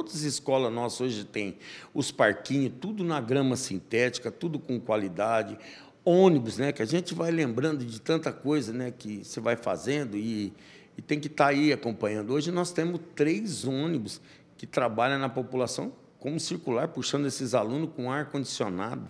Todas as escolas nossas hoje têm os parquinhos, tudo na grama sintética, tudo com qualidade. Ônibus, né? Que a gente vai lembrando de tanta coisa, né? Que você vai fazendo e, e tem que estar tá aí acompanhando. Hoje nós temos três ônibus que trabalham na população como circular, puxando esses alunos com ar condicionado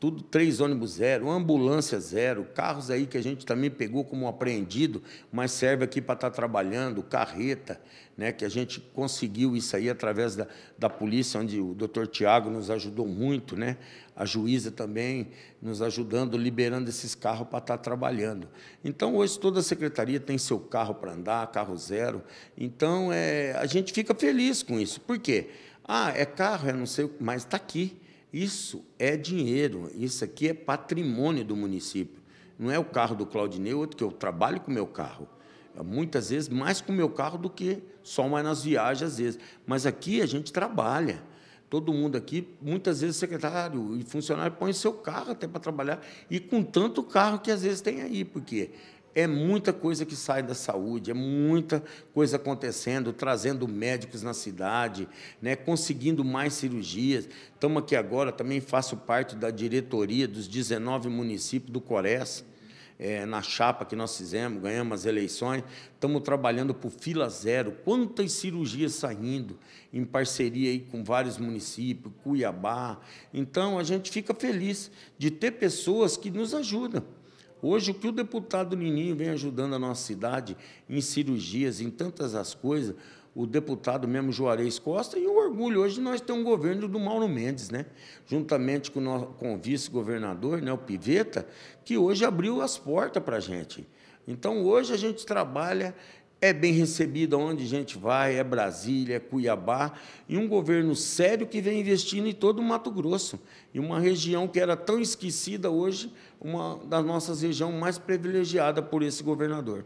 tudo três ônibus zero, ambulância zero, carros aí que a gente também pegou como apreendido, mas serve aqui para estar tá trabalhando, carreta, né, que a gente conseguiu isso aí através da, da polícia, onde o doutor Tiago nos ajudou muito, né, a juíza também nos ajudando, liberando esses carros para estar tá trabalhando. Então, hoje toda a secretaria tem seu carro para andar, carro zero, então é, a gente fica feliz com isso. Por quê? Ah, é carro, é não sei, o mas está aqui isso é dinheiro, isso aqui é patrimônio do município. Não é o carro do Claudinei, outro que eu trabalho com o meu carro. É muitas vezes mais com o meu carro do que só mais nas viagens, às vezes. Mas aqui a gente trabalha. Todo mundo aqui, muitas vezes secretário e funcionário põe seu carro até para trabalhar, e com tanto carro que às vezes tem aí, porque é muita coisa que sai da saúde, é muita coisa acontecendo, trazendo médicos na cidade, né, conseguindo mais cirurgias. Estamos aqui agora, também faço parte da diretoria dos 19 municípios do Corés, é, na chapa que nós fizemos, ganhamos as eleições, estamos trabalhando por fila zero, quantas cirurgias saindo, em parceria aí com vários municípios, Cuiabá. Então, a gente fica feliz de ter pessoas que nos ajudam. Hoje, o que o deputado Nininho vem ajudando a nossa cidade em cirurgias, em tantas as coisas, o deputado mesmo Juarez Costa, e o orgulho, hoje nós temos um governo do Mauro Mendes, né? juntamente com o, o vice-governador, né? o Piveta, que hoje abriu as portas para a gente. Então, hoje a gente trabalha é bem recebida onde a gente vai, é Brasília, é Cuiabá, e um governo sério que vem investindo em todo o Mato Grosso, e uma região que era tão esquecida hoje, uma das nossas regiões mais privilegiadas por esse governador.